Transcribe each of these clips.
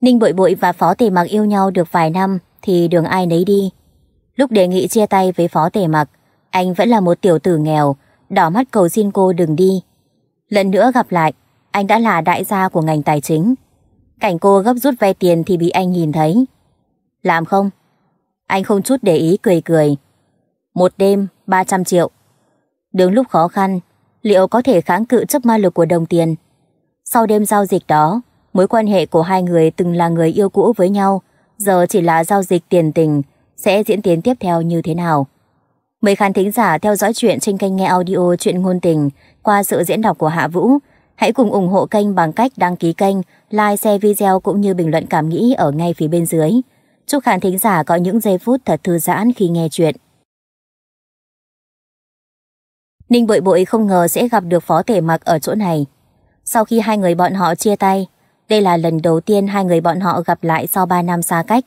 Ninh Bội Bội và Phó Tề Mặc yêu nhau được vài năm thì đường ai nấy đi. Lúc đề nghị chia tay với Phó Tề Mặc, anh vẫn là một tiểu tử nghèo, đỏ mắt cầu xin cô đừng đi. Lần nữa gặp lại, anh đã là đại gia của ngành tài chính. Cảnh cô gấp rút vay tiền thì bị anh nhìn thấy. Làm không? Anh không chút để ý cười cười. Một đêm, 300 triệu. Đứng lúc khó khăn, liệu có thể kháng cự chấp ma lực của đồng tiền? Sau đêm giao dịch đó, Mối quan hệ của hai người từng là người yêu cũ với nhau, giờ chỉ là giao dịch tiền tình, sẽ diễn tiến tiếp theo như thế nào. Mời khán thính giả theo dõi chuyện trên kênh nghe audio Chuyện Ngôn Tình qua sự diễn đọc của Hạ Vũ. Hãy cùng ủng hộ kênh bằng cách đăng ký kênh, like, share video cũng như bình luận cảm nghĩ ở ngay phía bên dưới. Chúc khán thính giả có những giây phút thật thư giãn khi nghe chuyện. Ninh bội bội không ngờ sẽ gặp được phó tể mặc ở chỗ này. Sau khi hai người bọn họ chia tay, đây là lần đầu tiên hai người bọn họ gặp lại sau 3 năm xa cách.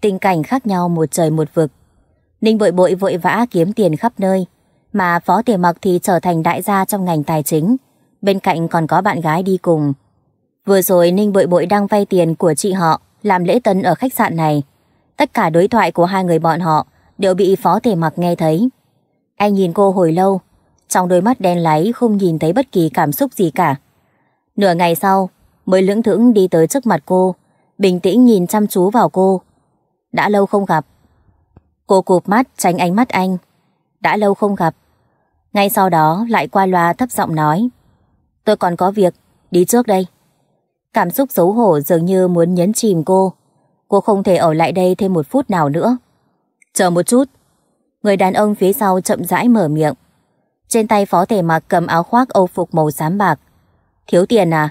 Tình cảnh khác nhau một trời một vực. Ninh bội bội vội vã kiếm tiền khắp nơi, mà phó tiền mặc thì trở thành đại gia trong ngành tài chính. Bên cạnh còn có bạn gái đi cùng. Vừa rồi Ninh bội bội đang vay tiền của chị họ làm lễ tân ở khách sạn này. Tất cả đối thoại của hai người bọn họ đều bị phó tề mặc nghe thấy. Anh nhìn cô hồi lâu, trong đôi mắt đen láy không nhìn thấy bất kỳ cảm xúc gì cả. Nửa ngày sau, mới lưỡng thững đi tới trước mặt cô, bình tĩnh nhìn chăm chú vào cô. Đã lâu không gặp. Cô cụp mắt tránh ánh mắt anh. Đã lâu không gặp. Ngay sau đó lại qua loa thấp giọng nói. Tôi còn có việc, đi trước đây. Cảm xúc xấu hổ dường như muốn nhấn chìm cô. Cô không thể ở lại đây thêm một phút nào nữa. Chờ một chút. Người đàn ông phía sau chậm rãi mở miệng. Trên tay phó thể mặc cầm áo khoác âu phục màu xám bạc. Thiếu tiền à?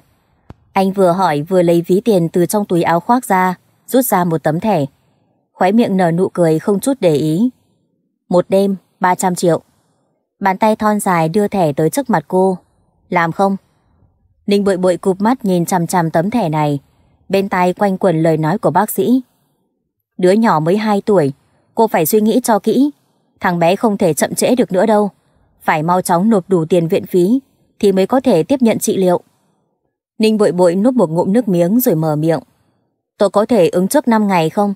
Anh vừa hỏi vừa lấy ví tiền từ trong túi áo khoác ra, rút ra một tấm thẻ. Khóe miệng nở nụ cười không chút để ý. Một đêm, 300 triệu. Bàn tay thon dài đưa thẻ tới trước mặt cô. Làm không? Ninh bội bội cụp mắt nhìn chằm chằm tấm thẻ này. Bên tai quanh quẩn lời nói của bác sĩ. Đứa nhỏ mới 2 tuổi, cô phải suy nghĩ cho kỹ. Thằng bé không thể chậm trễ được nữa đâu. Phải mau chóng nộp đủ tiền viện phí thì mới có thể tiếp nhận trị liệu. Ninh bội bội nuốt một ngụm nước miếng rồi mở miệng. Tôi có thể ứng trước 5 ngày không?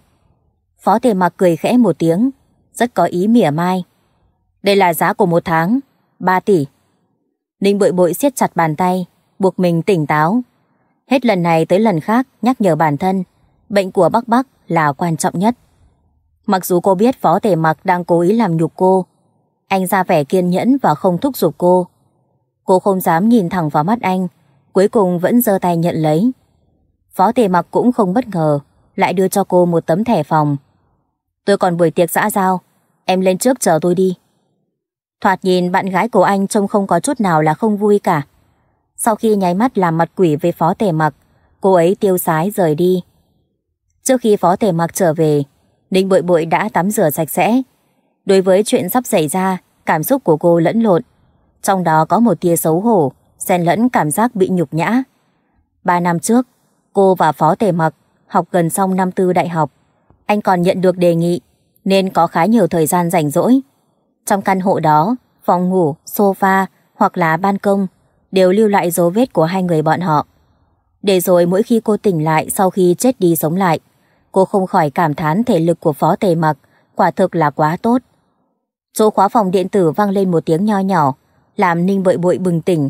Phó tề mặc cười khẽ một tiếng, rất có ý mỉa mai. Đây là giá của một tháng, 3 tỷ. Ninh bội bội siết chặt bàn tay, buộc mình tỉnh táo. Hết lần này tới lần khác nhắc nhở bản thân, bệnh của bác bác là quan trọng nhất. Mặc dù cô biết phó tề mặc đang cố ý làm nhục cô, anh ra vẻ kiên nhẫn và không thúc giục cô. Cô không dám nhìn thẳng vào mắt anh, cuối cùng vẫn giơ tay nhận lấy. Phó tề mặc cũng không bất ngờ, lại đưa cho cô một tấm thẻ phòng. Tôi còn buổi tiệc xã giao, em lên trước chờ tôi đi. Thoạt nhìn bạn gái của anh trông không có chút nào là không vui cả. Sau khi nháy mắt làm mặt quỷ với phó tề mặc, cô ấy tiêu sái rời đi. Trước khi phó tề mặc trở về, Ninh bội bội đã tắm rửa sạch sẽ. Đối với chuyện sắp xảy ra, cảm xúc của cô lẫn lộn. Trong đó có một tia xấu hổ, xen lẫn cảm giác bị nhục nhã. Ba năm trước, cô và Phó Tề Mặc học gần xong năm tư đại học. Anh còn nhận được đề nghị nên có khá nhiều thời gian rảnh rỗi. Trong căn hộ đó, phòng ngủ, sofa hoặc là ban công đều lưu lại dấu vết của hai người bọn họ. Để rồi mỗi khi cô tỉnh lại sau khi chết đi sống lại, cô không khỏi cảm thán thể lực của Phó Tề Mặc quả thực là quá tốt. Chỗ khóa phòng điện tử vang lên một tiếng nho nhỏ, làm Ninh bội bội bừng tỉnh,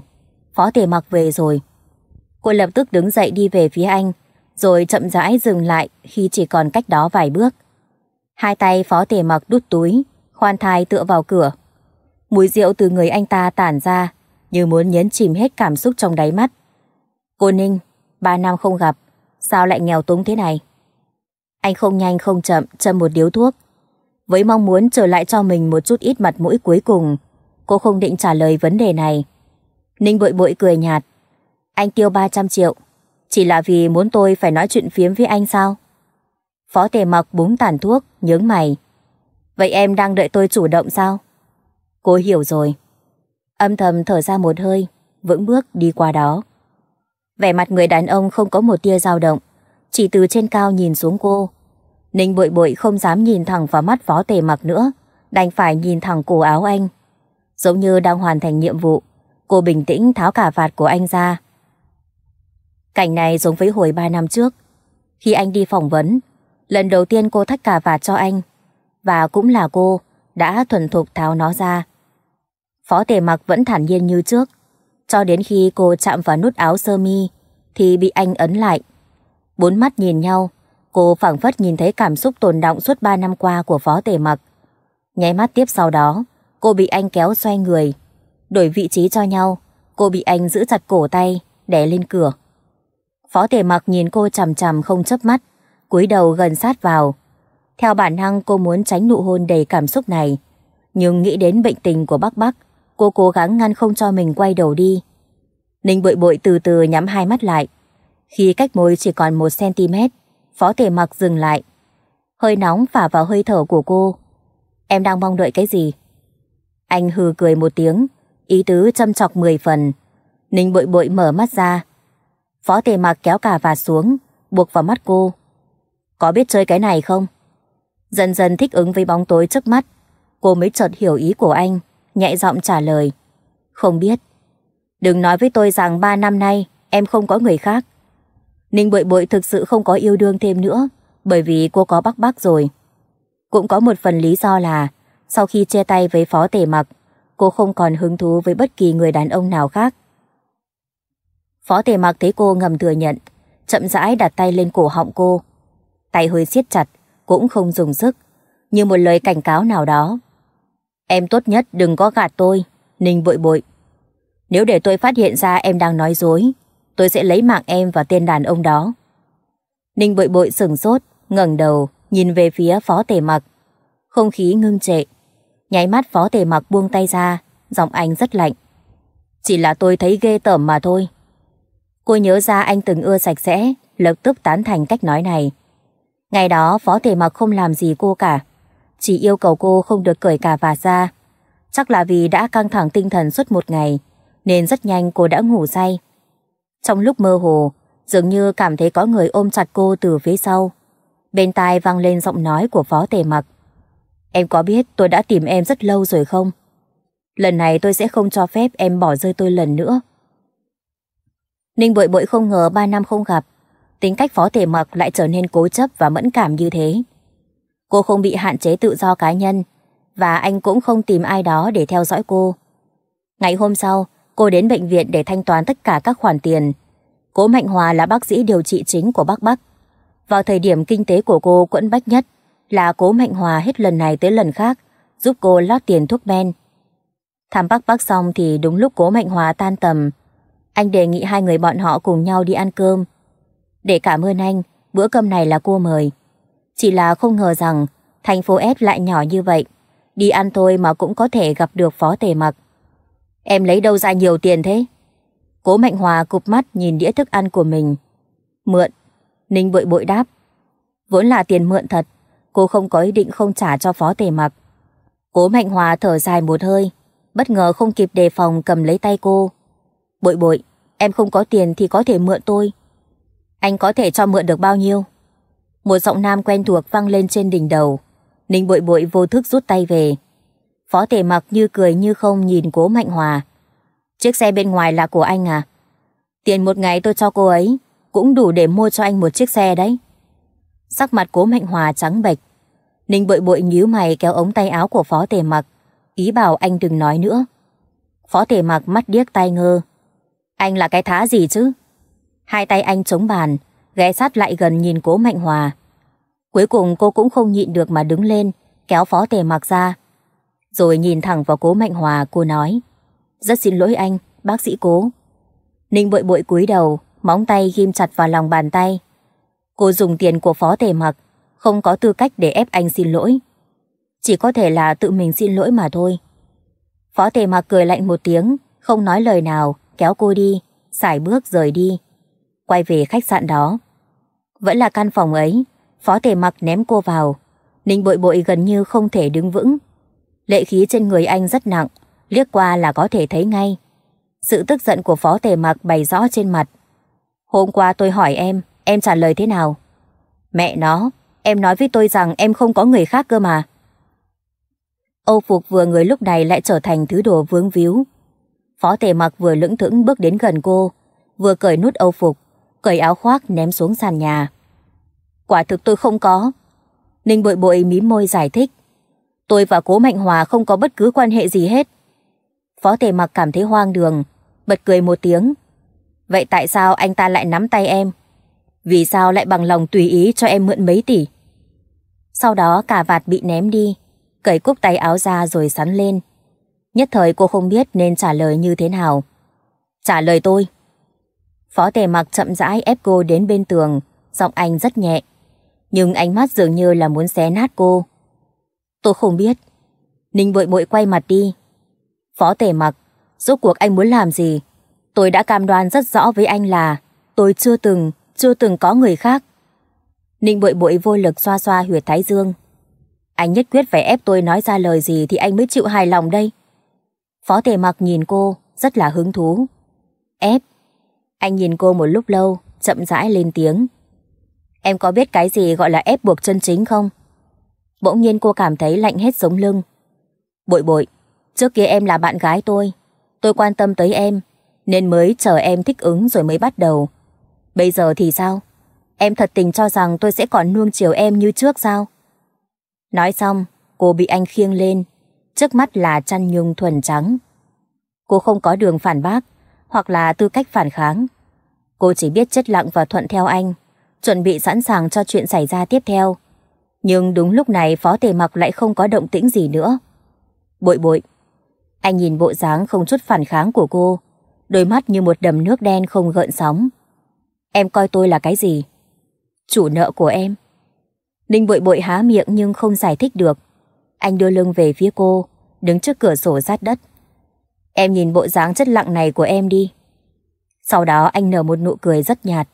Phó Tề Mặc về rồi. Cô lập tức đứng dậy đi về phía anh, rồi chậm rãi dừng lại khi chỉ còn cách đó vài bước. Hai tay Phó Tề Mặc đút túi, khoan thai tựa vào cửa. Mùi rượu từ người anh ta tản ra, như muốn nhấn chìm hết cảm xúc trong đáy mắt. Cô Ninh, ba năm không gặp, sao lại nghèo túng thế này? Anh không nhanh không chậm châm một điếu thuốc. Với mong muốn trở lại cho mình một chút ít mặt mũi cuối cùng, cô không định trả lời vấn đề này. Ninh bội bội cười nhạt. Anh tiêu 300 triệu. Chỉ là vì muốn tôi phải nói chuyện phiếm với anh sao? Phó tề mặc búng tàn thuốc, nhướng mày. Vậy em đang đợi tôi chủ động sao? Cô hiểu rồi. Âm thầm thở ra một hơi, vững bước đi qua đó. Vẻ mặt người đàn ông không có một tia dao động, chỉ từ trên cao nhìn xuống cô. Ninh bội bội không dám nhìn thẳng vào mắt phó tề mặc nữa, đành phải nhìn thẳng cổ áo anh. Giống như đang hoàn thành nhiệm vụ, Cô bình tĩnh tháo cả vạt của anh ra. Cảnh này giống với hồi 3 năm trước. Khi anh đi phỏng vấn, lần đầu tiên cô thắt cả vạt cho anh. Và cũng là cô đã thuần thục tháo nó ra. Phó tề mặc vẫn thản nhiên như trước. Cho đến khi cô chạm vào nút áo sơ mi thì bị anh ấn lại. Bốn mắt nhìn nhau, cô phảng phất nhìn thấy cảm xúc tồn động suốt 3 năm qua của phó tề mặc. Nháy mắt tiếp sau đó, cô bị anh kéo xoay người, đổi vị trí cho nhau. Cô bị anh giữ chặt cổ tay, đè lên cửa. Phó tề mặc nhìn cô chằm chằm không chớp mắt, cúi đầu gần sát vào. Theo bản năng cô muốn tránh nụ hôn đầy cảm xúc này. Nhưng nghĩ đến bệnh tình của bác bác, cô cố gắng ngăn không cho mình quay đầu đi. Ninh bội bội từ từ nhắm hai mắt lại. Khi cách môi chỉ còn một cm phó tề mặc dừng lại. Hơi nóng phả vào hơi thở của cô. Em đang mong đợi cái gì? Anh hừ cười một tiếng, ý tứ châm chọc mười phần. Ninh bội bội mở mắt ra. Phó tề Mặc kéo cà vạt xuống, buộc vào mắt cô. Có biết chơi cái này không? Dần dần thích ứng với bóng tối trước mắt, cô mới chợt hiểu ý của anh, nhẹ giọng trả lời. Không biết. Đừng nói với tôi rằng ba năm nay em không có người khác. Ninh bội bội thực sự không có yêu đương thêm nữa, bởi vì cô có bác bác rồi. Cũng có một phần lý do là, sau khi chia tay với phó tề mặc, cô không còn hứng thú với bất kỳ người đàn ông nào khác. Phó tề mặc thấy cô ngầm thừa nhận, chậm rãi đặt tay lên cổ họng cô. Tay hơi siết chặt, cũng không dùng sức, như một lời cảnh cáo nào đó. Em tốt nhất đừng có gạt tôi, Ninh bội bội. Nếu để tôi phát hiện ra em đang nói dối, tôi sẽ lấy mạng em và tên đàn ông đó. Ninh bội bội sừng sốt, ngẩng đầu, nhìn về phía phó tề mặc. Không khí ngưng trệ, Nháy mắt phó tề mặc buông tay ra, giọng anh rất lạnh. Chỉ là tôi thấy ghê tởm mà thôi. Cô nhớ ra anh từng ưa sạch sẽ, lập tức tán thành cách nói này. Ngày đó phó tề mặc không làm gì cô cả. Chỉ yêu cầu cô không được cởi cà vạt ra. Chắc là vì đã căng thẳng tinh thần suốt một ngày, nên rất nhanh cô đã ngủ say. Trong lúc mơ hồ, dường như cảm thấy có người ôm chặt cô từ phía sau. Bên tai vang lên giọng nói của phó tề mặc. Em có biết tôi đã tìm em rất lâu rồi không? Lần này tôi sẽ không cho phép em bỏ rơi tôi lần nữa. Ninh bội bội không ngờ 3 năm không gặp, tính cách phó thể mặc lại trở nên cố chấp và mẫn cảm như thế. Cô không bị hạn chế tự do cá nhân, và anh cũng không tìm ai đó để theo dõi cô. Ngày hôm sau, cô đến bệnh viện để thanh toán tất cả các khoản tiền. Cố Mạnh Hòa là bác sĩ điều trị chính của bác Bắc. Vào thời điểm kinh tế của cô quẫn bách nhất, là cố Mạnh Hòa hết lần này tới lần khác giúp cô lót tiền thuốc men. Thăm bác bác xong thì đúng lúc cố Mạnh Hòa tan tầm. Anh đề nghị hai người bọn họ cùng nhau đi ăn cơm. Để cảm ơn anh, bữa cơm này là cô mời. Chỉ là không ngờ rằng thành phố S lại nhỏ như vậy. Đi ăn thôi mà cũng có thể gặp được phó tề mặc. Em lấy đâu ra nhiều tiền thế? Cố Mạnh Hòa cụp mắt nhìn đĩa thức ăn của mình. Mượn. Ninh bội bội đáp. Vốn là tiền mượn thật, cô không có ý định không trả cho phó tề mặc. Cố Mạnh Hòa thở dài một hơi, bất ngờ không kịp đề phòng cầm lấy tay cô. Bội bội, em không có tiền thì có thể mượn tôi. Anh có thể cho mượn được bao nhiêu? Một giọng nam quen thuộc vang lên trên đỉnh đầu. Ninh bội bội vô thức rút tay về. Phó tề mặc như cười như không nhìn cố Mạnh Hòa. Chiếc xe bên ngoài là của anh à? Tiền một ngày tôi cho cô ấy, cũng đủ để mua cho anh một chiếc xe đấy. Sắc mặt cố Mạnh Hòa trắng bệch, Ninh bội bội nhíu mày kéo ống tay áo của phó tề mặc, ý bảo anh đừng nói nữa. Phó tề mặc mắt điếc tay ngơ. Anh là cái thá gì chứ? Hai tay anh chống bàn, ghé sát lại gần nhìn cố Mạnh Hòa. Cuối cùng cô cũng không nhịn được mà đứng lên, kéo phó tề mặc ra. Rồi nhìn thẳng vào cố Mạnh Hòa, cô nói. Rất xin lỗi anh, bác sĩ cố. Ninh bội bội cúi đầu, móng tay ghim chặt vào lòng bàn tay. Cô dùng tiền của phó tề mặc không có tư cách để ép anh xin lỗi. Chỉ có thể là tự mình xin lỗi mà thôi. Phó tề mặc cười lạnh một tiếng, không nói lời nào, kéo cô đi, xài bước rời đi. Quay về khách sạn đó. Vẫn là căn phòng ấy, phó tề mặc ném cô vào. Ninh bội bội gần như không thể đứng vững. Lệ khí trên người anh rất nặng, liếc qua là có thể thấy ngay. Sự tức giận của phó tề mặc bày rõ trên mặt. Hôm qua tôi hỏi em, em trả lời thế nào? Mẹ nó, Em nói với tôi rằng em không có người khác cơ mà. Âu Phục vừa người lúc này lại trở thành thứ đồ vướng víu. Phó tề mặc vừa lững thững bước đến gần cô, vừa cởi nút Âu Phục, cởi áo khoác ném xuống sàn nhà. Quả thực tôi không có. Ninh bội bội mím môi giải thích. Tôi và cố Mạnh Hòa không có bất cứ quan hệ gì hết. Phó tề mặc cảm thấy hoang đường, bật cười một tiếng. Vậy tại sao anh ta lại nắm tay em? Vì sao lại bằng lòng tùy ý cho em mượn mấy tỷ? Sau đó cả vạt bị ném đi, cởi cúc tay áo ra rồi sắn lên. Nhất thời cô không biết nên trả lời như thế nào. Trả lời tôi. Phó tề mặc chậm rãi ép cô đến bên tường, giọng anh rất nhẹ. Nhưng ánh mắt dường như là muốn xé nát cô. Tôi không biết. Ninh bội bội quay mặt đi. Phó tề mặc, rốt cuộc anh muốn làm gì? Tôi đã cam đoan rất rõ với anh là tôi chưa từng, chưa từng có người khác. Ninh bội bội vô lực xoa xoa huyệt thái dương. Anh nhất quyết phải ép tôi nói ra lời gì thì anh mới chịu hài lòng đây. Phó tề mặc nhìn cô, rất là hứng thú. Ép. Anh nhìn cô một lúc lâu, chậm rãi lên tiếng. Em có biết cái gì gọi là ép buộc chân chính không? Bỗng nhiên cô cảm thấy lạnh hết sống lưng. Bội bội, trước kia em là bạn gái tôi. Tôi quan tâm tới em, nên mới chờ em thích ứng rồi mới bắt đầu. Bây giờ thì sao? Em thật tình cho rằng tôi sẽ còn nuông chiều em như trước sao? Nói xong, cô bị anh khiêng lên, trước mắt là chăn nhung thuần trắng. Cô không có đường phản bác, hoặc là tư cách phản kháng. Cô chỉ biết chết lặng và thuận theo anh, chuẩn bị sẵn sàng cho chuyện xảy ra tiếp theo. Nhưng đúng lúc này phó tề mặc lại không có động tĩnh gì nữa. Bội bội. Anh nhìn bộ dáng không chút phản kháng của cô, đôi mắt như một đầm nước đen không gợn sóng. Em coi tôi là cái gì? chủ nợ của em. Ninh bội bội há miệng nhưng không giải thích được. Anh đưa lưng về phía cô, đứng trước cửa sổ rát đất. Em nhìn bộ dáng chất lặng này của em đi. Sau đó anh nở một nụ cười rất nhạt.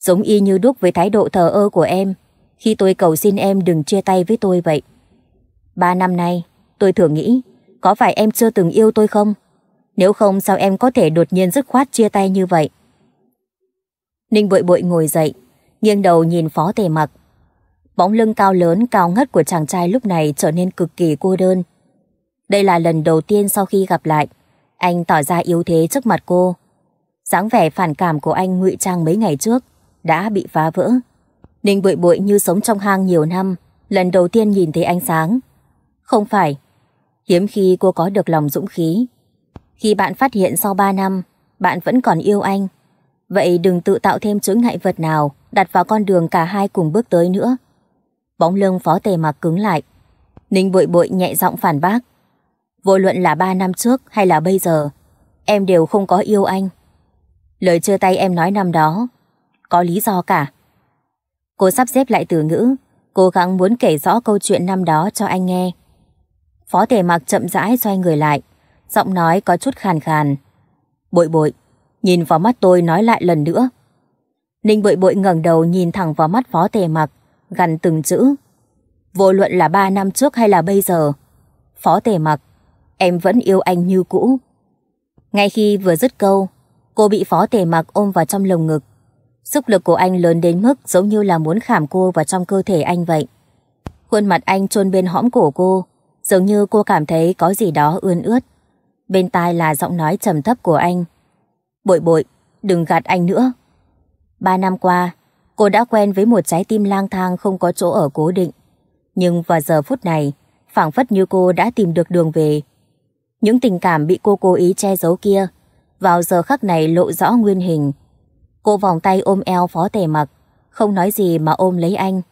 Giống y như đúc với thái độ thờ ơ của em khi tôi cầu xin em đừng chia tay với tôi vậy. Ba năm nay, tôi thường nghĩ có phải em chưa từng yêu tôi không? Nếu không sao em có thể đột nhiên dứt khoát chia tay như vậy? Ninh bội bội ngồi dậy, nghiêng đầu nhìn phó tề mặc. Bóng lưng cao lớn cao ngất của chàng trai lúc này trở nên cực kỳ cô đơn. Đây là lần đầu tiên sau khi gặp lại, anh tỏ ra yếu thế trước mặt cô. dáng vẻ phản cảm của anh ngụy trang mấy ngày trước đã bị phá vỡ. Ninh bụi bụi như sống trong hang nhiều năm, lần đầu tiên nhìn thấy ánh sáng. Không phải, hiếm khi cô có được lòng dũng khí. Khi bạn phát hiện sau 3 năm, bạn vẫn còn yêu anh, Vậy đừng tự tạo thêm chướng ngại vật nào đặt vào con đường cả hai cùng bước tới nữa. Bóng lưng phó tề mặc cứng lại. Ninh bội bội nhẹ giọng phản bác. Vô luận là ba năm trước hay là bây giờ, em đều không có yêu anh. Lời chưa tay em nói năm đó, có lý do cả. Cô sắp xếp lại từ ngữ, cố gắng muốn kể rõ câu chuyện năm đó cho anh nghe. Phó tề mặc chậm rãi xoay người lại, giọng nói có chút khàn khàn. Bội bội, Nhìn vào mắt tôi nói lại lần nữa. Ninh bội bội ngẩng đầu nhìn thẳng vào mắt phó tề mặc, gằn từng chữ. Vô luận là ba năm trước hay là bây giờ. Phó tề mặc, em vẫn yêu anh như cũ. Ngay khi vừa dứt câu, cô bị phó tề mặc ôm vào trong lồng ngực. Sức lực của anh lớn đến mức giống như là muốn khảm cô vào trong cơ thể anh vậy. Khuôn mặt anh chôn bên hõm cổ cô, dường như cô cảm thấy có gì đó ươn ướt. Bên tai là giọng nói trầm thấp của anh, Bội bội, đừng gạt anh nữa. Ba năm qua, cô đã quen với một trái tim lang thang không có chỗ ở cố định. Nhưng vào giờ phút này, phảng phất như cô đã tìm được đường về. Những tình cảm bị cô cố ý che giấu kia, vào giờ khắc này lộ rõ nguyên hình. Cô vòng tay ôm eo phó tề mặc, không nói gì mà ôm lấy anh.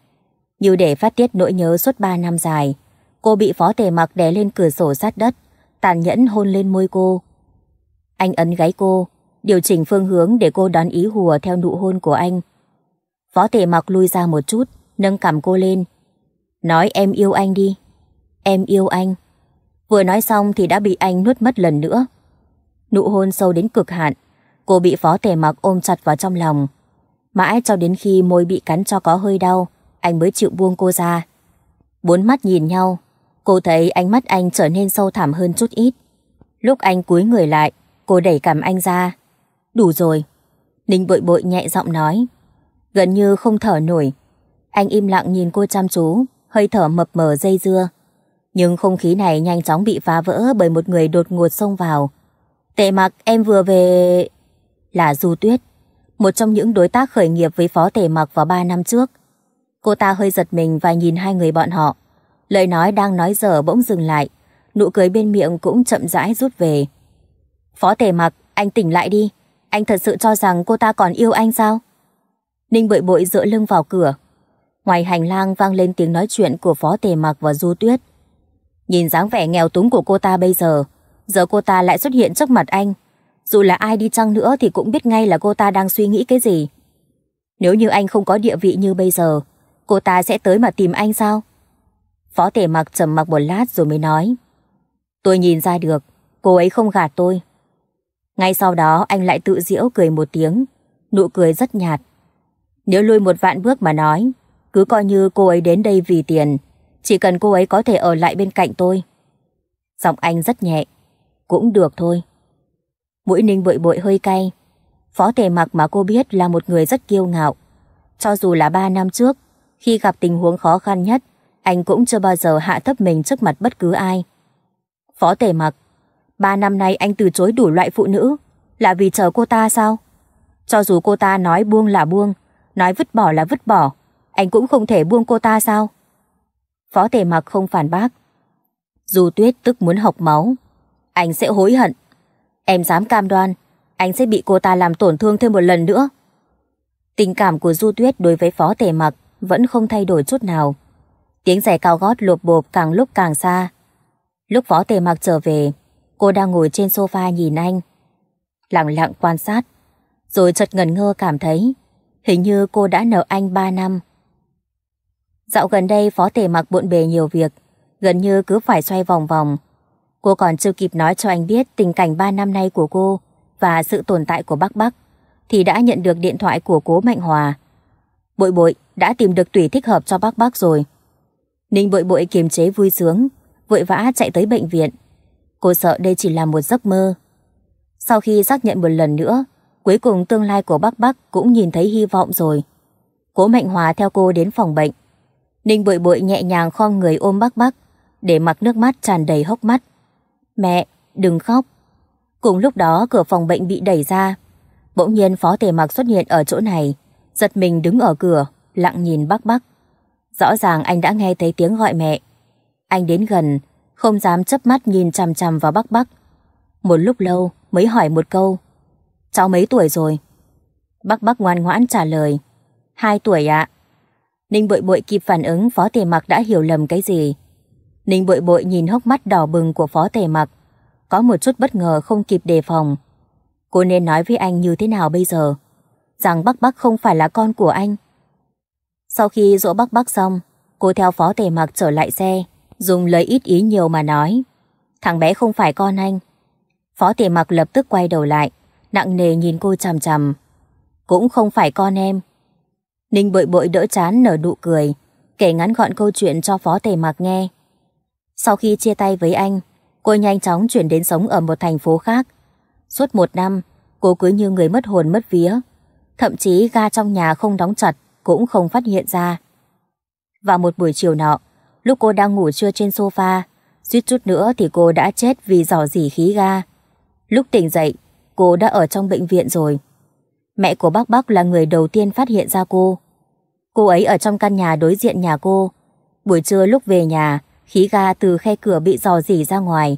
Như để phát tiết nỗi nhớ suốt ba năm dài, cô bị phó tề mặc đè lên cửa sổ sát đất, tàn nhẫn hôn lên môi cô. Anh ấn gáy cô, điều chỉnh phương hướng để cô đón ý hùa theo nụ hôn của anh. Võ tề mặc lui ra một chút, nâng cầm cô lên. Nói em yêu anh đi. Em yêu anh. Vừa nói xong thì đã bị anh nuốt mất lần nữa. Nụ hôn sâu đến cực hạn, cô bị phó tề mặc ôm chặt vào trong lòng. Mãi cho đến khi môi bị cắn cho có hơi đau, anh mới chịu buông cô ra. Bốn mắt nhìn nhau, cô thấy ánh mắt anh trở nên sâu thẳm hơn chút ít. Lúc anh cúi người lại, cô đẩy cằm anh ra, đủ rồi. Ninh bội bội nhẹ giọng nói. Gần như không thở nổi. Anh im lặng nhìn cô chăm chú, hơi thở mập mờ dây dưa. Nhưng không khí này nhanh chóng bị phá vỡ bởi một người đột ngột xông vào. Tệ mặc em vừa về... Là Du Tuyết, một trong những đối tác khởi nghiệp với phó tề mặc vào ba năm trước. Cô ta hơi giật mình và nhìn hai người bọn họ. Lời nói đang nói dở bỗng dừng lại, nụ cười bên miệng cũng chậm rãi rút về. Phó tề mặc, anh tỉnh lại đi. Anh thật sự cho rằng cô ta còn yêu anh sao? Ninh bội bội dựa lưng vào cửa. Ngoài hành lang vang lên tiếng nói chuyện của Phó Tề Mặc và Du Tuyết. Nhìn dáng vẻ nghèo túng của cô ta bây giờ, giờ cô ta lại xuất hiện trước mặt anh. Dù là ai đi chăng nữa thì cũng biết ngay là cô ta đang suy nghĩ cái gì. Nếu như anh không có địa vị như bây giờ, cô ta sẽ tới mà tìm anh sao? Phó Tề Mặc trầm mặc một lát rồi mới nói. Tôi nhìn ra được, cô ấy không gạt tôi. Ngay sau đó anh lại tự diễu cười một tiếng, nụ cười rất nhạt. Nếu lui một vạn bước mà nói, cứ coi như cô ấy đến đây vì tiền, chỉ cần cô ấy có thể ở lại bên cạnh tôi. Giọng anh rất nhẹ, cũng được thôi. Mũi ninh bội bội hơi cay. Phó tề mặc mà cô biết là một người rất kiêu ngạo. Cho dù là ba năm trước, khi gặp tình huống khó khăn nhất, anh cũng chưa bao giờ hạ thấp mình trước mặt bất cứ ai. Phó tề mặc Ba năm nay anh từ chối đủ loại phụ nữ, là vì chờ cô ta sao? Cho dù cô ta nói buông là buông, nói vứt bỏ là vứt bỏ, anh cũng không thể buông cô ta sao? Phó tề mặc không phản bác. Dù tuyết tức muốn học máu, anh sẽ hối hận. Em dám cam đoan, anh sẽ bị cô ta làm tổn thương thêm một lần nữa. Tình cảm của Du Tuyết đối với Phó Tề Mặc vẫn không thay đổi chút nào. Tiếng giày cao gót lộp bộp càng lúc càng xa. Lúc Phó Tề Mặc trở về, Cô đang ngồi trên sofa nhìn anh. Lặng lặng quan sát. Rồi chợt ngần ngơ cảm thấy hình như cô đã nợ anh 3 năm. Dạo gần đây phó tể mặc bộn bề nhiều việc, gần như cứ phải xoay vòng vòng. Cô còn chưa kịp nói cho anh biết tình cảnh 3 năm nay của cô và sự tồn tại của bác bác thì đã nhận được điện thoại của cố Mạnh Hòa. Bội bội đã tìm được tùy thích hợp cho bác bác rồi. Ninh bội bội kiềm chế vui sướng, vội vã chạy tới bệnh viện Cô sợ đây chỉ là một giấc mơ. Sau khi xác nhận một lần nữa, cuối cùng tương lai của bác bác cũng nhìn thấy hy vọng rồi. Cố Mạnh Hòa theo cô đến phòng bệnh. Ninh bội bội nhẹ nhàng khom người ôm bác bác, để mặc nước mắt tràn đầy hốc mắt. Mẹ, đừng khóc. Cùng lúc đó cửa phòng bệnh bị đẩy ra. Bỗng nhiên phó tề mặc xuất hiện ở chỗ này, giật mình đứng ở cửa, lặng nhìn bác bác. Rõ ràng anh đã nghe thấy tiếng gọi mẹ. Anh đến gần, không dám chớp mắt nhìn chằm chằm vào Bắc Bắc. Một lúc lâu mới hỏi một câu, cháu mấy tuổi rồi? Bắc Bắc ngoan ngoãn trả lời, hai tuổi ạ. Ninh bội bội kịp phản ứng phó tề mặc đã hiểu lầm cái gì. Ninh bội bội nhìn hốc mắt đỏ bừng của phó tề mặc, có một chút bất ngờ không kịp đề phòng. Cô nên nói với anh như thế nào bây giờ? Rằng Bắc Bắc không phải là con của anh. Sau khi dỗ Bắc Bắc xong, cô theo phó tề mặc trở lại xe, dùng lời ít ý nhiều mà nói. Thằng bé không phải con anh. Phó tiền mặc lập tức quay đầu lại, nặng nề nhìn cô chằm chằm. Cũng không phải con em. Ninh bội bội đỡ chán nở nụ cười, kể ngắn gọn câu chuyện cho phó tề mặc nghe. Sau khi chia tay với anh, cô nhanh chóng chuyển đến sống ở một thành phố khác. Suốt một năm, cô cứ như người mất hồn mất vía. Thậm chí ga trong nhà không đóng chặt cũng không phát hiện ra. vào một buổi chiều nọ, Lúc cô đang ngủ trưa trên sofa, suýt chút nữa thì cô đã chết vì dò dỉ khí ga. Lúc tỉnh dậy, cô đã ở trong bệnh viện rồi. Mẹ của bác bác là người đầu tiên phát hiện ra cô. Cô ấy ở trong căn nhà đối diện nhà cô. Buổi trưa lúc về nhà, khí ga từ khe cửa bị dò dỉ ra ngoài.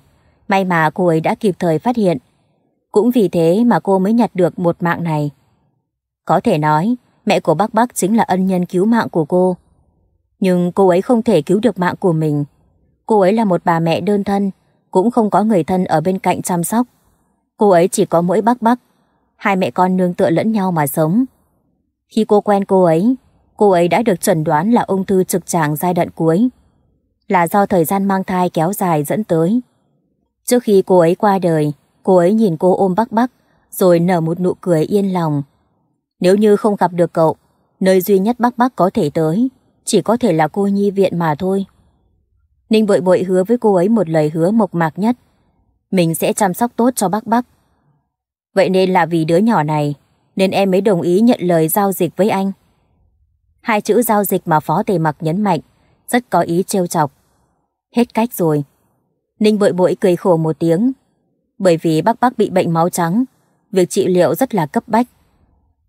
May mà cô ấy đã kịp thời phát hiện. Cũng vì thế mà cô mới nhặt được một mạng này. Có thể nói, mẹ của bác bác chính là ân nhân cứu mạng của cô. Nhưng cô ấy không thể cứu được mạng của mình. Cô ấy là một bà mẹ đơn thân, cũng không có người thân ở bên cạnh chăm sóc. Cô ấy chỉ có mỗi bác bác. Hai mẹ con nương tựa lẫn nhau mà sống. Khi cô quen cô ấy, cô ấy đã được chẩn đoán là ung thư trực tràng giai đoạn cuối. Là do thời gian mang thai kéo dài dẫn tới. Trước khi cô ấy qua đời, cô ấy nhìn cô ôm bác bác, rồi nở một nụ cười yên lòng. Nếu như không gặp được cậu, nơi duy nhất bác bác có thể tới chỉ có thể là cô nhi viện mà thôi. Ninh bội bội hứa với cô ấy một lời hứa mộc mạc nhất. Mình sẽ chăm sóc tốt cho bác bác. Vậy nên là vì đứa nhỏ này, nên em mới đồng ý nhận lời giao dịch với anh. Hai chữ giao dịch mà phó tề mặc nhấn mạnh, rất có ý trêu chọc. Hết cách rồi. Ninh bội bội cười khổ một tiếng. Bởi vì bác bác bị bệnh máu trắng, việc trị liệu rất là cấp bách.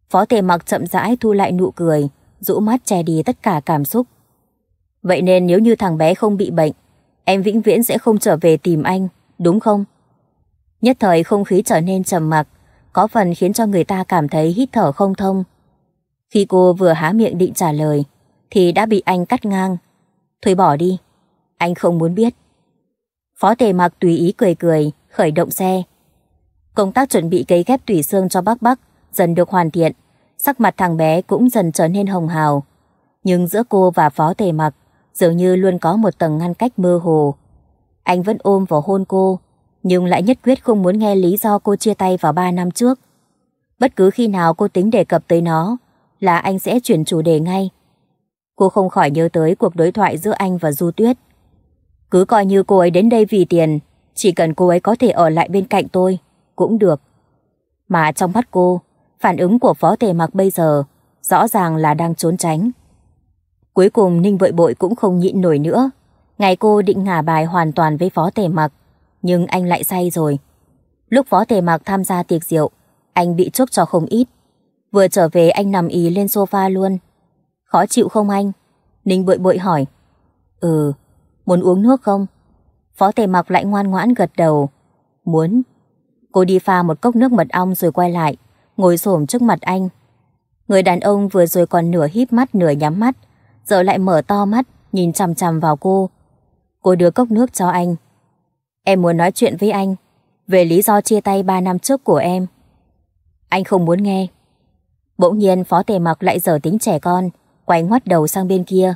Phó tề mặc chậm rãi thu lại nụ cười, rũ mắt che đi tất cả cảm xúc. Vậy nên nếu như thằng bé không bị bệnh, em vĩnh viễn sẽ không trở về tìm anh, đúng không? Nhất thời không khí trở nên trầm mặc, có phần khiến cho người ta cảm thấy hít thở không thông. Khi cô vừa há miệng định trả lời, thì đã bị anh cắt ngang. Thôi bỏ đi, anh không muốn biết. Phó tề mặc tùy ý cười cười, khởi động xe. Công tác chuẩn bị cấy ghép tủy xương cho bác bác dần được hoàn thiện sắc mặt thằng bé cũng dần trở nên hồng hào. Nhưng giữa cô và phó tề mặc dường như luôn có một tầng ngăn cách mơ hồ. Anh vẫn ôm vào hôn cô, nhưng lại nhất quyết không muốn nghe lý do cô chia tay vào 3 năm trước. Bất cứ khi nào cô tính đề cập tới nó, là anh sẽ chuyển chủ đề ngay. Cô không khỏi nhớ tới cuộc đối thoại giữa anh và Du Tuyết. Cứ coi như cô ấy đến đây vì tiền, chỉ cần cô ấy có thể ở lại bên cạnh tôi, cũng được. Mà trong mắt cô, Phản ứng của phó tề mặc bây giờ rõ ràng là đang trốn tránh. Cuối cùng Ninh vội bội cũng không nhịn nổi nữa. Ngày cô định ngả bài hoàn toàn với phó tề mặc, nhưng anh lại say rồi. Lúc phó tề mặc tham gia tiệc rượu, anh bị chuốc cho không ít. Vừa trở về anh nằm ý lên sofa luôn. Khó chịu không anh? Ninh bội bội hỏi. Ừ, muốn uống nước không? Phó tề mặc lại ngoan ngoãn gật đầu. Muốn. Cô đi pha một cốc nước mật ong rồi quay lại ngồi xổm trước mặt anh. Người đàn ông vừa rồi còn nửa híp mắt nửa nhắm mắt, giờ lại mở to mắt, nhìn chằm chằm vào cô. Cô đưa cốc nước cho anh. Em muốn nói chuyện với anh, về lý do chia tay 3 năm trước của em. Anh không muốn nghe. Bỗng nhiên phó tề mặc lại dở tính trẻ con, quay ngoắt đầu sang bên kia.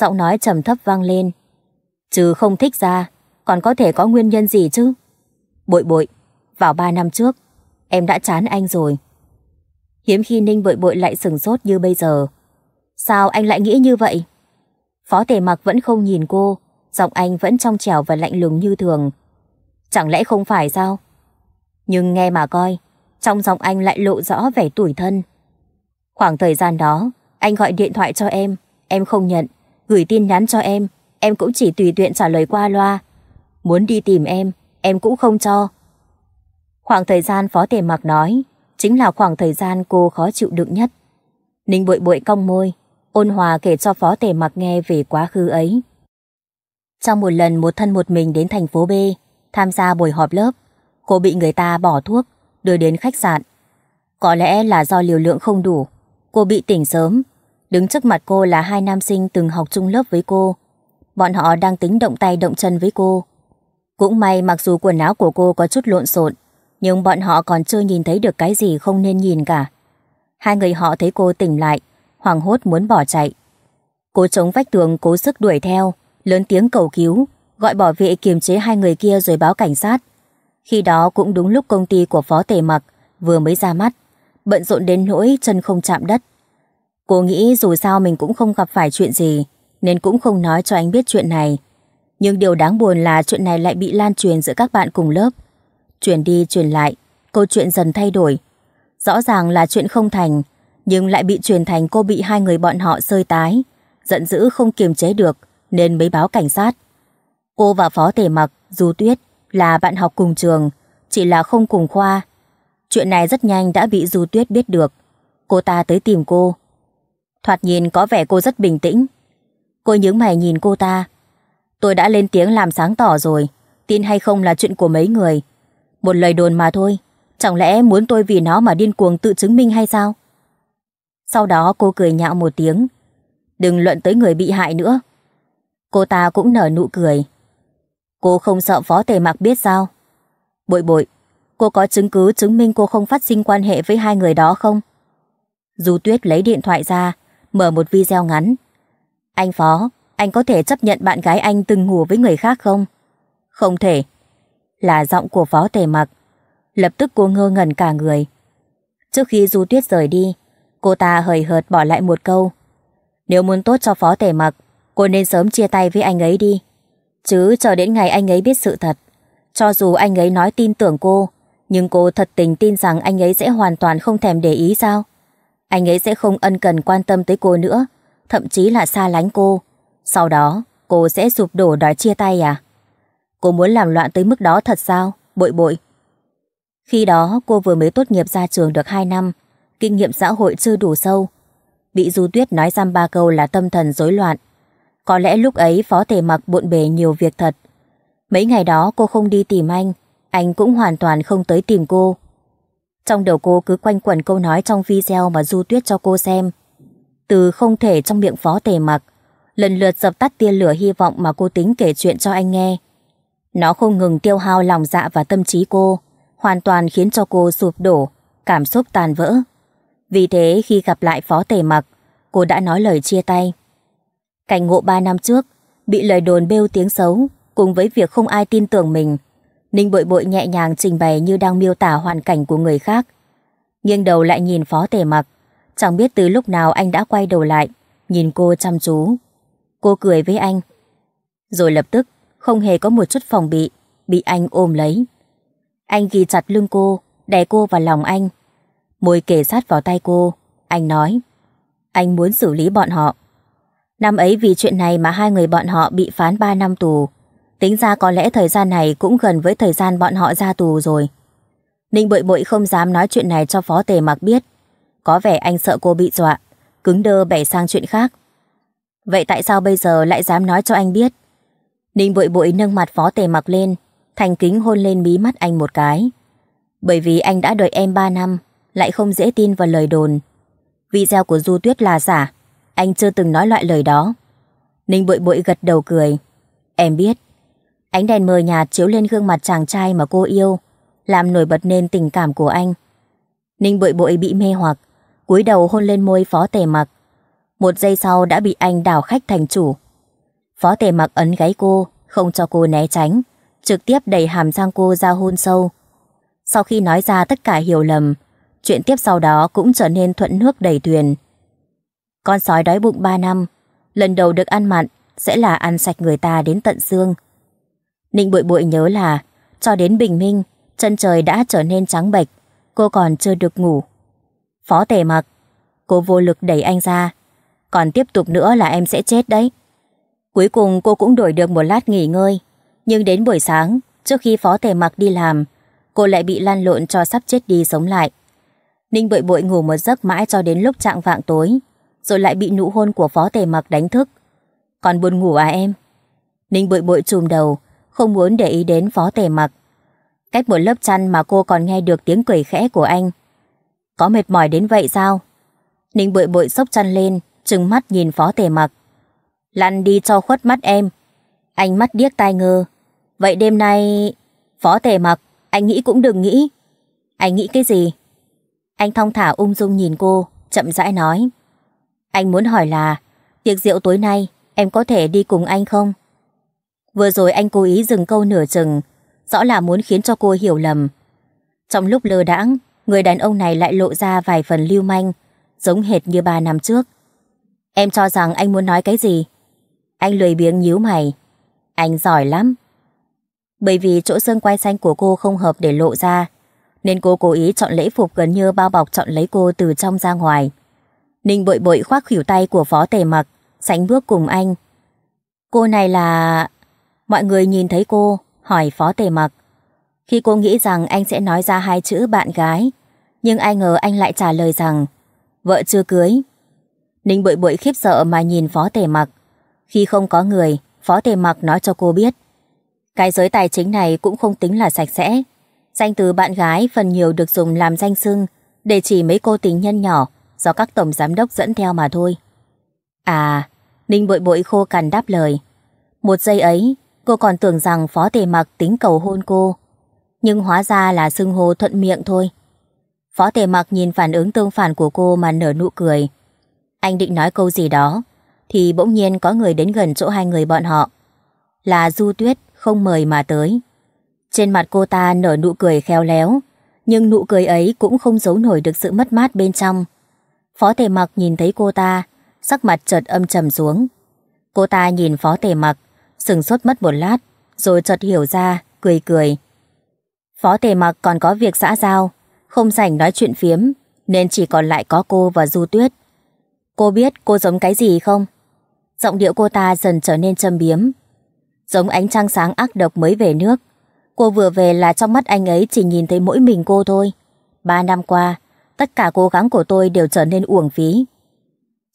Giọng nói trầm thấp vang lên. Chứ không thích ra, còn có thể có nguyên nhân gì chứ? Bội bội, vào 3 năm trước, em đã chán anh rồi. Hiếm khi Ninh bội bội lại sừng sốt như bây giờ. Sao anh lại nghĩ như vậy? Phó tề mặc vẫn không nhìn cô, giọng anh vẫn trong trẻo và lạnh lùng như thường. Chẳng lẽ không phải sao? Nhưng nghe mà coi, trong giọng anh lại lộ rõ vẻ tủi thân. Khoảng thời gian đó, anh gọi điện thoại cho em, em không nhận, gửi tin nhắn cho em, em cũng chỉ tùy tiện trả lời qua loa. Muốn đi tìm em, em cũng không cho. Khoảng thời gian phó tề mặc nói, chính là khoảng thời gian cô khó chịu đựng nhất. Ninh bội bội cong môi, ôn hòa kể cho phó tể mặc nghe về quá khứ ấy. Trong một lần một thân một mình đến thành phố B, tham gia buổi họp lớp, cô bị người ta bỏ thuốc, đưa đến khách sạn. Có lẽ là do liều lượng không đủ, cô bị tỉnh sớm. Đứng trước mặt cô là hai nam sinh từng học chung lớp với cô. Bọn họ đang tính động tay động chân với cô. Cũng may mặc dù quần áo của cô có chút lộn xộn, nhưng bọn họ còn chưa nhìn thấy được cái gì không nên nhìn cả. Hai người họ thấy cô tỉnh lại, hoảng hốt muốn bỏ chạy. Cô chống vách tường cố sức đuổi theo, lớn tiếng cầu cứu, gọi bảo vệ kiềm chế hai người kia rồi báo cảnh sát. Khi đó cũng đúng lúc công ty của phó tề mặc vừa mới ra mắt, bận rộn đến nỗi chân không chạm đất. Cô nghĩ dù sao mình cũng không gặp phải chuyện gì, nên cũng không nói cho anh biết chuyện này. Nhưng điều đáng buồn là chuyện này lại bị lan truyền giữa các bạn cùng lớp. Chuyển đi chuyển lại, câu chuyện dần thay đổi. Rõ ràng là chuyện không thành, nhưng lại bị truyền thành cô bị hai người bọn họ sơi tái. Giận dữ không kiềm chế được, nên mới báo cảnh sát. Cô và phó tể mặc, Du Tuyết, là bạn học cùng trường, chỉ là không cùng khoa. Chuyện này rất nhanh đã bị Du Tuyết biết được. Cô ta tới tìm cô. Thoạt nhìn có vẻ cô rất bình tĩnh. Cô nhướng mày nhìn cô ta. Tôi đã lên tiếng làm sáng tỏ rồi, tin hay không là chuyện của mấy người. Một lời đồn mà thôi, chẳng lẽ muốn tôi vì nó mà điên cuồng tự chứng minh hay sao? Sau đó cô cười nhạo một tiếng. Đừng luận tới người bị hại nữa. Cô ta cũng nở nụ cười. Cô không sợ phó tề mặc biết sao? Bội bội, cô có chứng cứ chứng minh cô không phát sinh quan hệ với hai người đó không? Dù Tuyết lấy điện thoại ra, mở một video ngắn. Anh Phó, anh có thể chấp nhận bạn gái anh từng ngủ với người khác không? Không thể là giọng của phó tề mặc. Lập tức cô ngơ ngẩn cả người. Trước khi Du Tuyết rời đi, cô ta hời hợt bỏ lại một câu. Nếu muốn tốt cho phó tề mặc, cô nên sớm chia tay với anh ấy đi. Chứ chờ đến ngày anh ấy biết sự thật. Cho dù anh ấy nói tin tưởng cô, nhưng cô thật tình tin rằng anh ấy sẽ hoàn toàn không thèm để ý sao? Anh ấy sẽ không ân cần quan tâm tới cô nữa, thậm chí là xa lánh cô. Sau đó, cô sẽ sụp đổ đòi chia tay à? Cô muốn làm loạn tới mức đó thật sao, bội bội. Khi đó cô vừa mới tốt nghiệp ra trường được 2 năm, kinh nghiệm xã hội chưa đủ sâu. Bị Du Tuyết nói giam ba câu là tâm thần rối loạn. Có lẽ lúc ấy phó tề mặc bộn bề nhiều việc thật. Mấy ngày đó cô không đi tìm anh, anh cũng hoàn toàn không tới tìm cô. Trong đầu cô cứ quanh quẩn câu nói trong video mà Du Tuyết cho cô xem. Từ không thể trong miệng phó tề mặc, lần lượt dập tắt tia lửa hy vọng mà cô tính kể chuyện cho anh nghe. Nó không ngừng tiêu hao lòng dạ và tâm trí cô, hoàn toàn khiến cho cô sụp đổ, cảm xúc tàn vỡ. Vì thế khi gặp lại phó tề mặc, cô đã nói lời chia tay. Cảnh ngộ 3 năm trước, bị lời đồn bêu tiếng xấu, cùng với việc không ai tin tưởng mình, Ninh bội bội nhẹ nhàng trình bày như đang miêu tả hoàn cảnh của người khác. Nghiêng đầu lại nhìn phó tề mặc, chẳng biết từ lúc nào anh đã quay đầu lại, nhìn cô chăm chú. Cô cười với anh. Rồi lập tức, không hề có một chút phòng bị, bị anh ôm lấy. Anh ghi chặt lưng cô, đè cô vào lòng anh. Môi kề sát vào tay cô, anh nói. Anh muốn xử lý bọn họ. Năm ấy vì chuyện này mà hai người bọn họ bị phán 3 năm tù. Tính ra có lẽ thời gian này cũng gần với thời gian bọn họ ra tù rồi. Ninh bội bội không dám nói chuyện này cho phó tề mặc biết. Có vẻ anh sợ cô bị dọa, cứng đơ bẻ sang chuyện khác. Vậy tại sao bây giờ lại dám nói cho anh biết? Ninh bội bội nâng mặt phó tề mặc lên, thành kính hôn lên mí mắt anh một cái. Bởi vì anh đã đợi em 3 năm, lại không dễ tin vào lời đồn. Video của Du Tuyết là giả, anh chưa từng nói loại lời đó. Ninh bội bội gật đầu cười. Em biết. Ánh đèn mờ nhạt chiếu lên gương mặt chàng trai mà cô yêu, làm nổi bật nên tình cảm của anh. Ninh bội bội bị mê hoặc, cúi đầu hôn lên môi phó tề mặc. Một giây sau đã bị anh đào khách thành chủ. Phó tề mặc ấn gáy cô, không cho cô né tránh, trực tiếp đẩy hàm răng cô ra hôn sâu. Sau khi nói ra tất cả hiểu lầm, chuyện tiếp sau đó cũng trở nên thuận nước đầy thuyền. Con sói đói bụng 3 năm, lần đầu được ăn mặn sẽ là ăn sạch người ta đến tận xương. Ninh bội bội nhớ là cho đến bình minh, chân trời đã trở nên trắng bệch, cô còn chưa được ngủ. Phó tề mặc, cô vô lực đẩy anh ra, còn tiếp tục nữa là em sẽ chết đấy. Cuối cùng cô cũng đổi được một lát nghỉ ngơi. Nhưng đến buổi sáng, trước khi phó tề mặc đi làm, cô lại bị lan lộn cho sắp chết đi sống lại. Ninh bội bội ngủ một giấc mãi cho đến lúc trạng vạng tối, rồi lại bị nụ hôn của phó tề mặc đánh thức. Còn buồn ngủ à em? Ninh bội bội chùm đầu, không muốn để ý đến phó tề mặc. Cách một lớp chăn mà cô còn nghe được tiếng cười khẽ của anh. Có mệt mỏi đến vậy sao? Ninh bội bội sốc chăn lên, trừng mắt nhìn phó tề mặc lăn đi cho khuất mắt em. Ánh mắt điếc tai ngơ. Vậy đêm nay... Phó tề mặc, anh nghĩ cũng đừng nghĩ. Anh nghĩ cái gì? Anh thong thả ung dung nhìn cô, chậm rãi nói. Anh muốn hỏi là, tiệc rượu tối nay em có thể đi cùng anh không? Vừa rồi anh cố ý dừng câu nửa chừng, rõ là muốn khiến cho cô hiểu lầm. Trong lúc lơ đãng, người đàn ông này lại lộ ra vài phần lưu manh, giống hệt như ba năm trước. Em cho rằng anh muốn nói cái gì? Anh lười biếng nhíu mày. Anh giỏi lắm. Bởi vì chỗ xương quai xanh của cô không hợp để lộ ra, nên cô cố ý chọn lễ phục gần như bao bọc chọn lấy cô từ trong ra ngoài. Ninh bội bội khoác khỉu tay của phó tề mặc, sánh bước cùng anh. Cô này là... Mọi người nhìn thấy cô, hỏi phó tề mặc. Khi cô nghĩ rằng anh sẽ nói ra hai chữ bạn gái, nhưng ai ngờ anh lại trả lời rằng vợ chưa cưới. Ninh bội bội khiếp sợ mà nhìn phó tề mặc. Khi không có người, Phó Tề Mặc nói cho cô biết. Cái giới tài chính này cũng không tính là sạch sẽ. Danh từ bạn gái phần nhiều được dùng làm danh xưng để chỉ mấy cô tình nhân nhỏ do các tổng giám đốc dẫn theo mà thôi. À, Ninh bội bội khô cằn đáp lời. Một giây ấy, cô còn tưởng rằng Phó Tề Mặc tính cầu hôn cô. Nhưng hóa ra là xưng hô thuận miệng thôi. Phó Tề Mặc nhìn phản ứng tương phản của cô mà nở nụ cười. Anh định nói câu gì đó, thì bỗng nhiên có người đến gần chỗ hai người bọn họ. Là Du Tuyết không mời mà tới. Trên mặt cô ta nở nụ cười khéo léo, nhưng nụ cười ấy cũng không giấu nổi được sự mất mát bên trong. Phó tề mặc nhìn thấy cô ta, sắc mặt chợt âm trầm xuống. Cô ta nhìn phó tề mặc, sừng sốt mất một lát, rồi chợt hiểu ra, cười cười. Phó tề mặc còn có việc xã giao, không rảnh nói chuyện phiếm, nên chỉ còn lại có cô và Du Tuyết. Cô biết cô giống cái gì không? giọng điệu cô ta dần trở nên châm biếm. Giống ánh trăng sáng ác độc mới về nước, cô vừa về là trong mắt anh ấy chỉ nhìn thấy mỗi mình cô thôi. Ba năm qua, tất cả cố gắng của tôi đều trở nên uổng phí.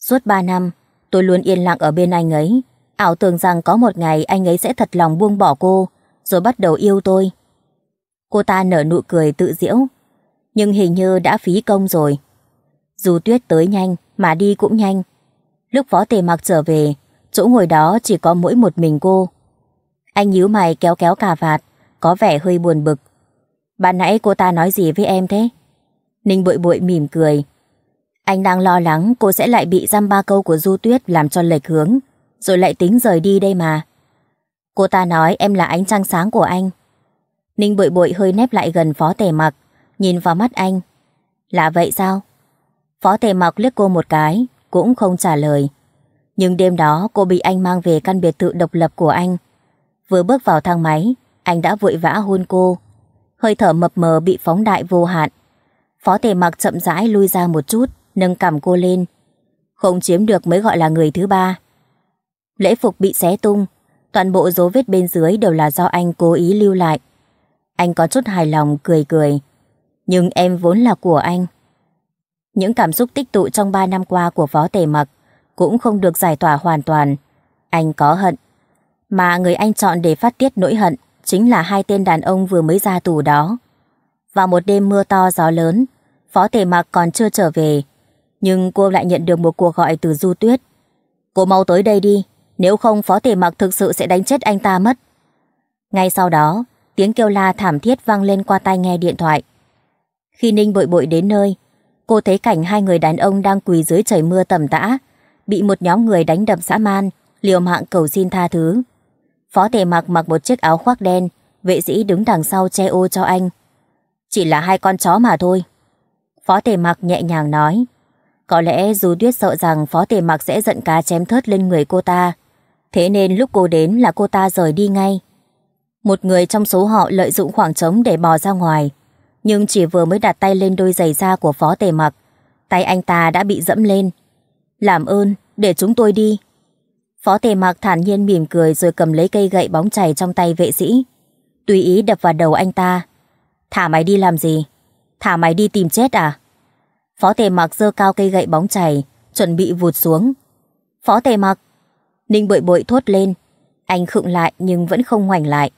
Suốt ba năm, tôi luôn yên lặng ở bên anh ấy, ảo tưởng rằng có một ngày anh ấy sẽ thật lòng buông bỏ cô, rồi bắt đầu yêu tôi. Cô ta nở nụ cười tự diễu, nhưng hình như đã phí công rồi. Dù tuyết tới nhanh, mà đi cũng nhanh, Lúc võ tề mặc trở về, chỗ ngồi đó chỉ có mỗi một mình cô. Anh nhíu mày kéo kéo cà vạt, có vẻ hơi buồn bực. Bạn nãy cô ta nói gì với em thế? Ninh bội bội mỉm cười. Anh đang lo lắng cô sẽ lại bị dăm ba câu của Du Tuyết làm cho lệch hướng, rồi lại tính rời đi đây mà. Cô ta nói em là ánh trăng sáng của anh. Ninh bội bội hơi nép lại gần phó tề mặc, nhìn vào mắt anh. Là vậy sao? Phó tề mặc liếc cô một cái, cũng không trả lời. Nhưng đêm đó cô bị anh mang về căn biệt thự độc lập của anh. Vừa bước vào thang máy, anh đã vội vã hôn cô. Hơi thở mập mờ bị phóng đại vô hạn. Phó tề mặc chậm rãi lui ra một chút, nâng cằm cô lên. Không chiếm được mới gọi là người thứ ba. Lễ phục bị xé tung, toàn bộ dấu vết bên dưới đều là do anh cố ý lưu lại. Anh có chút hài lòng cười cười. Nhưng em vốn là của anh. Những cảm xúc tích tụ trong 3 năm qua của Phó Tề Mặc cũng không được giải tỏa hoàn toàn. Anh có hận. Mà người anh chọn để phát tiết nỗi hận chính là hai tên đàn ông vừa mới ra tù đó. Vào một đêm mưa to gió lớn, Phó Tề Mặc còn chưa trở về. Nhưng cô lại nhận được một cuộc gọi từ Du Tuyết. Cô mau tới đây đi, nếu không Phó Tề Mặc thực sự sẽ đánh chết anh ta mất. Ngay sau đó, tiếng kêu la thảm thiết vang lên qua tai nghe điện thoại. Khi Ninh bội bội đến nơi, cô thấy cảnh hai người đàn ông đang quỳ dưới trời mưa tầm tã, bị một nhóm người đánh đập dã man, liều mạng cầu xin tha thứ. Phó tề mặc mặc một chiếc áo khoác đen, vệ sĩ đứng đằng sau che ô cho anh. Chỉ là hai con chó mà thôi. Phó tề mặc nhẹ nhàng nói. Có lẽ dù Tuyết sợ rằng phó tề mặc sẽ giận cá chém thớt lên người cô ta. Thế nên lúc cô đến là cô ta rời đi ngay. Một người trong số họ lợi dụng khoảng trống để bò ra ngoài, nhưng chỉ vừa mới đặt tay lên đôi giày da của phó tề mặc, tay anh ta đã bị dẫm lên. Làm ơn, để chúng tôi đi. Phó tề mặc thản nhiên mỉm cười rồi cầm lấy cây gậy bóng chảy trong tay vệ sĩ. Tùy ý đập vào đầu anh ta. Thả mày đi làm gì? Thả mày đi tìm chết à? Phó tề mặc giơ cao cây gậy bóng chảy, chuẩn bị vụt xuống. Phó tề mặc! Ninh bội bội thốt lên. Anh khựng lại nhưng vẫn không ngoảnh lại.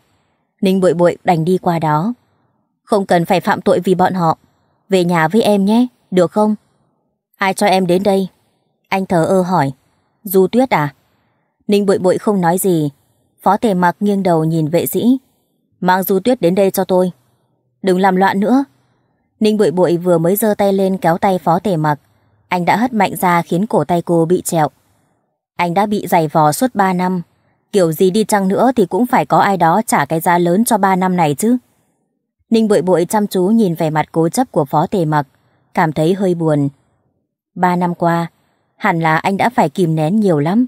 Ninh bội bội đành đi qua đó không cần phải phạm tội vì bọn họ. Về nhà với em nhé, được không? Ai cho em đến đây? Anh thờ ơ hỏi. Du tuyết à? Ninh bội bội không nói gì. Phó tề mặc nghiêng đầu nhìn vệ sĩ. Mang du tuyết đến đây cho tôi. Đừng làm loạn nữa. Ninh bội bội vừa mới giơ tay lên kéo tay phó tề mặc. Anh đã hất mạnh ra khiến cổ tay cô bị trẹo. Anh đã bị giày vò suốt 3 năm. Kiểu gì đi chăng nữa thì cũng phải có ai đó trả cái giá lớn cho 3 năm này chứ. Ninh bội bội chăm chú nhìn vẻ mặt cố chấp của phó tề mặc, cảm thấy hơi buồn. Ba năm qua, hẳn là anh đã phải kìm nén nhiều lắm.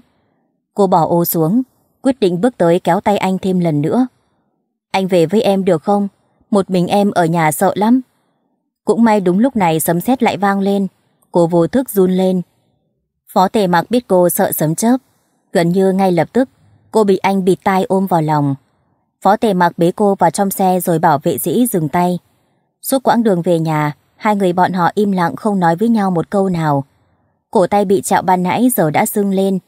Cô bỏ ô xuống, quyết định bước tới kéo tay anh thêm lần nữa. Anh về với em được không? Một mình em ở nhà sợ lắm. Cũng may đúng lúc này sấm sét lại vang lên, cô vô thức run lên. Phó tề mặc biết cô sợ sấm chớp, gần như ngay lập tức cô bị anh bịt tai ôm vào lòng. Phó tề mặc bế cô vào trong xe rồi bảo vệ dĩ dừng tay. Suốt quãng đường về nhà, hai người bọn họ im lặng không nói với nhau một câu nào. Cổ tay bị chạo ban nãy giờ đã sưng lên.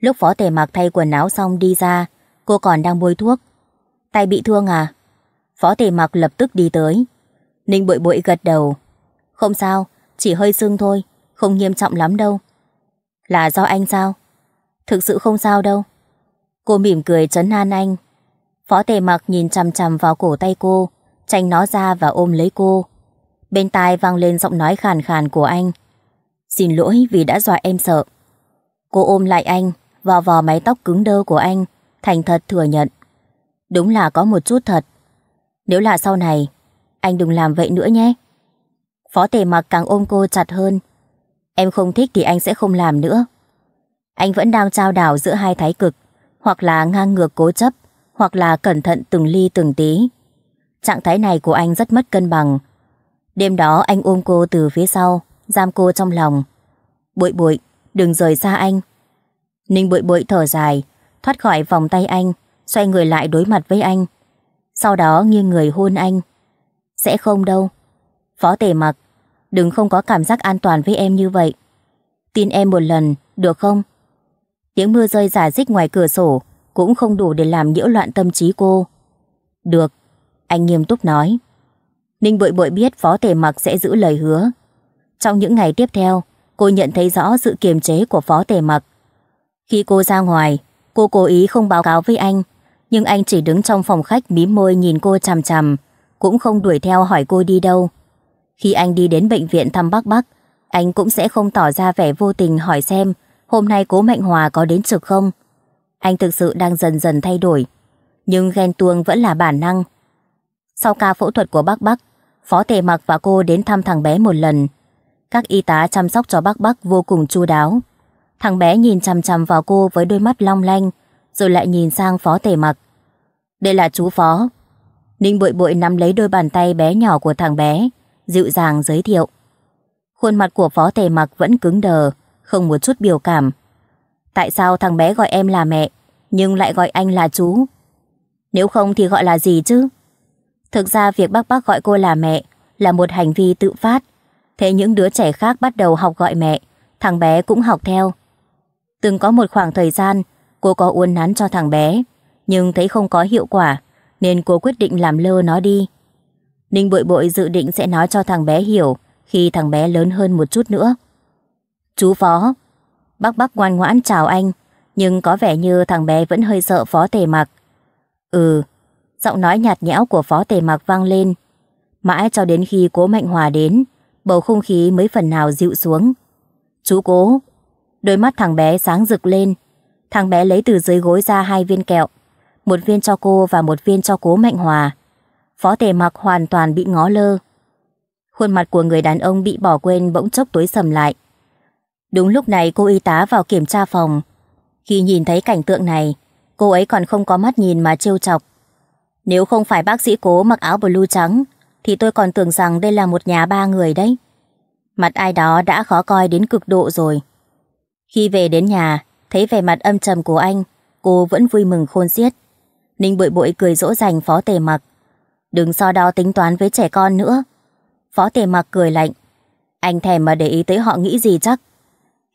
Lúc phó tề mặc thay quần áo xong đi ra, cô còn đang bôi thuốc. Tay bị thương à? Phó tề mặc lập tức đi tới. Ninh bội bội gật đầu. Không sao, chỉ hơi sưng thôi, không nghiêm trọng lắm đâu. Là do anh sao? Thực sự không sao đâu. Cô mỉm cười trấn an anh Phó tề mặc nhìn chằm chằm vào cổ tay cô, tranh nó ra và ôm lấy cô. Bên tai vang lên giọng nói khàn khàn của anh. Xin lỗi vì đã dọa em sợ. Cô ôm lại anh, vò vò mái tóc cứng đơ của anh, thành thật thừa nhận. Đúng là có một chút thật. Nếu là sau này, anh đừng làm vậy nữa nhé. Phó tề mặc càng ôm cô chặt hơn. Em không thích thì anh sẽ không làm nữa. Anh vẫn đang trao đảo giữa hai thái cực, hoặc là ngang ngược cố chấp, hoặc là cẩn thận từng ly từng tí. Trạng thái này của anh rất mất cân bằng. Đêm đó anh ôm cô từ phía sau, giam cô trong lòng. Bụi bụi, đừng rời xa anh. Ninh bụi bụi thở dài, thoát khỏi vòng tay anh, xoay người lại đối mặt với anh. Sau đó nghiêng người hôn anh. Sẽ không đâu. Phó tề mặc, đừng không có cảm giác an toàn với em như vậy. Tin em một lần, được không? Tiếng mưa rơi giả dích ngoài cửa sổ, cũng không đủ để làm nhiễu loạn tâm trí cô. Được, anh nghiêm túc nói. Ninh bội bội biết phó tề mặc sẽ giữ lời hứa. Trong những ngày tiếp theo, cô nhận thấy rõ sự kiềm chế của phó tề mặc. Khi cô ra ngoài, cô cố ý không báo cáo với anh, nhưng anh chỉ đứng trong phòng khách mím môi nhìn cô chằm chằm, cũng không đuổi theo hỏi cô đi đâu. Khi anh đi đến bệnh viện thăm bác bác, anh cũng sẽ không tỏ ra vẻ vô tình hỏi xem hôm nay cố Mạnh Hòa có đến trực không anh thực sự đang dần dần thay đổi. Nhưng ghen tuông vẫn là bản năng. Sau ca phẫu thuật của bác Bắc, Phó Tề Mặc và cô đến thăm thằng bé một lần. Các y tá chăm sóc cho bác Bắc vô cùng chu đáo. Thằng bé nhìn chằm chằm vào cô với đôi mắt long lanh, rồi lại nhìn sang Phó Tề Mặc. Đây là chú Phó. Ninh bội bội nắm lấy đôi bàn tay bé nhỏ của thằng bé, dịu dàng giới thiệu. Khuôn mặt của Phó Tề Mặc vẫn cứng đờ, không một chút biểu cảm. Tại sao thằng bé gọi em là mẹ Nhưng lại gọi anh là chú Nếu không thì gọi là gì chứ Thực ra việc bác bác gọi cô là mẹ Là một hành vi tự phát Thế những đứa trẻ khác bắt đầu học gọi mẹ Thằng bé cũng học theo Từng có một khoảng thời gian Cô có uốn nắn cho thằng bé Nhưng thấy không có hiệu quả Nên cô quyết định làm lơ nó đi Ninh bội bội dự định sẽ nói cho thằng bé hiểu Khi thằng bé lớn hơn một chút nữa Chú Phó Bác bác ngoan ngoãn chào anh, nhưng có vẻ như thằng bé vẫn hơi sợ phó tề mặc. Ừ, giọng nói nhạt nhẽo của phó tề mặc vang lên. Mãi cho đến khi cố Mạnh Hòa đến, bầu không khí mới phần nào dịu xuống. Chú cố, đôi mắt thằng bé sáng rực lên. Thằng bé lấy từ dưới gối ra hai viên kẹo, một viên cho cô và một viên cho cố Mạnh Hòa. Phó tề mặc hoàn toàn bị ngó lơ. Khuôn mặt của người đàn ông bị bỏ quên bỗng chốc tối sầm lại. Đúng lúc này cô y tá vào kiểm tra phòng. Khi nhìn thấy cảnh tượng này, cô ấy còn không có mắt nhìn mà trêu chọc. Nếu không phải bác sĩ cố mặc áo blue trắng, thì tôi còn tưởng rằng đây là một nhà ba người đấy. Mặt ai đó đã khó coi đến cực độ rồi. Khi về đến nhà, thấy vẻ mặt âm trầm của anh, cô vẫn vui mừng khôn xiết. Ninh bội bội cười dỗ dành phó tề mặc. Đừng so đo tính toán với trẻ con nữa. Phó tề mặc cười lạnh. Anh thèm mà để ý tới họ nghĩ gì chắc.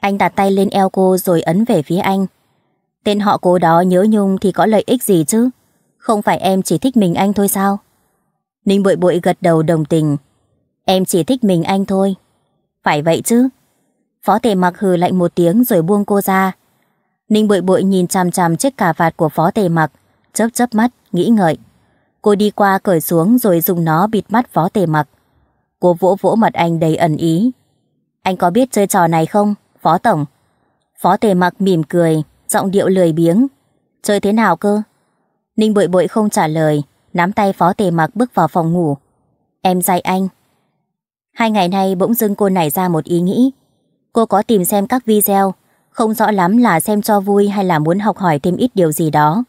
Anh đặt tay lên eo cô rồi ấn về phía anh. Tên họ cố đó nhớ nhung thì có lợi ích gì chứ? Không phải em chỉ thích mình anh thôi sao? Ninh bội bội gật đầu đồng tình. Em chỉ thích mình anh thôi. Phải vậy chứ? Phó tề mặc hừ lạnh một tiếng rồi buông cô ra. Ninh bội bội nhìn chằm chằm chiếc cà vạt của phó tề mặc, chớp chớp mắt, nghĩ ngợi. Cô đi qua cởi xuống rồi dùng nó bịt mắt phó tề mặc. Cô vỗ vỗ mặt anh đầy ẩn ý. Anh có biết chơi trò này không? Phó Tổng. Phó Tề Mặc mỉm cười, giọng điệu lười biếng. Chơi thế nào cơ? Ninh bội bội không trả lời, nắm tay Phó Tề Mặc bước vào phòng ngủ. Em dạy anh. Hai ngày nay bỗng dưng cô nảy ra một ý nghĩ. Cô có tìm xem các video, không rõ lắm là xem cho vui hay là muốn học hỏi thêm ít điều gì đó.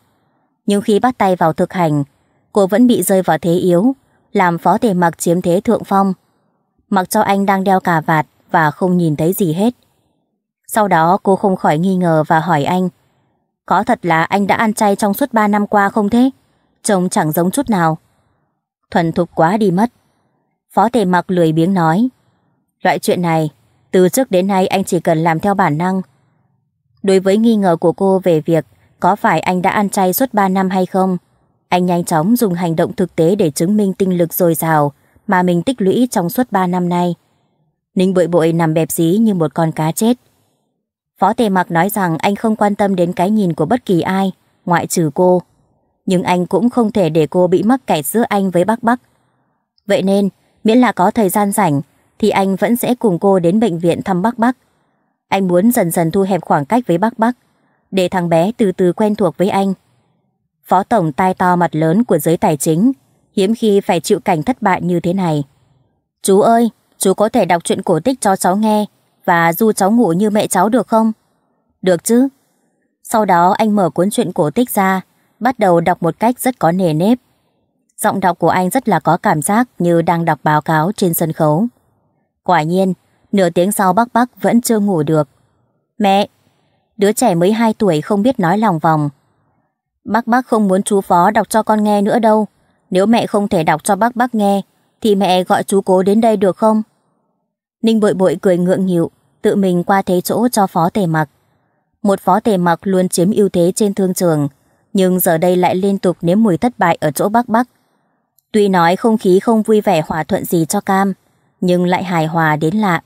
Nhưng khi bắt tay vào thực hành, cô vẫn bị rơi vào thế yếu, làm Phó Tề Mặc chiếm thế thượng phong. Mặc cho anh đang đeo cà vạt và không nhìn thấy gì hết. Sau đó cô không khỏi nghi ngờ và hỏi anh Có thật là anh đã ăn chay trong suốt 3 năm qua không thế? Trông chẳng giống chút nào Thuần thục quá đi mất Phó tề mặc lười biếng nói Loại chuyện này Từ trước đến nay anh chỉ cần làm theo bản năng Đối với nghi ngờ của cô về việc Có phải anh đã ăn chay suốt 3 năm hay không Anh nhanh chóng dùng hành động thực tế Để chứng minh tinh lực dồi dào Mà mình tích lũy trong suốt 3 năm nay Ninh bội bội nằm bẹp dí như một con cá chết Phó Tề Mặc nói rằng anh không quan tâm đến cái nhìn của bất kỳ ai, ngoại trừ cô. Nhưng anh cũng không thể để cô bị mắc kẹt giữa anh với bác Bắc. Vậy nên, miễn là có thời gian rảnh, thì anh vẫn sẽ cùng cô đến bệnh viện thăm bác Bắc. Anh muốn dần dần thu hẹp khoảng cách với bác Bắc, để thằng bé từ từ quen thuộc với anh. Phó Tổng tai to mặt lớn của giới tài chính, hiếm khi phải chịu cảnh thất bại như thế này. Chú ơi, chú có thể đọc chuyện cổ tích cho cháu nghe, và du cháu ngủ như mẹ cháu được không? Được chứ. Sau đó anh mở cuốn truyện cổ tích ra, bắt đầu đọc một cách rất có nề nếp. Giọng đọc của anh rất là có cảm giác như đang đọc báo cáo trên sân khấu. Quả nhiên, nửa tiếng sau bác bác vẫn chưa ngủ được. Mẹ! Đứa trẻ mới 2 tuổi không biết nói lòng vòng. Bác bác không muốn chú Phó đọc cho con nghe nữa đâu. Nếu mẹ không thể đọc cho bác bác nghe, thì mẹ gọi chú cố đến đây được không? Ninh bội bội cười ngượng nghịu, tự mình qua thế chỗ cho phó tề mặc. Một phó tề mặc luôn chiếm ưu thế trên thương trường, nhưng giờ đây lại liên tục nếm mùi thất bại ở chỗ Bắc Bắc. Tuy nói không khí không vui vẻ hòa thuận gì cho cam, nhưng lại hài hòa đến lạ.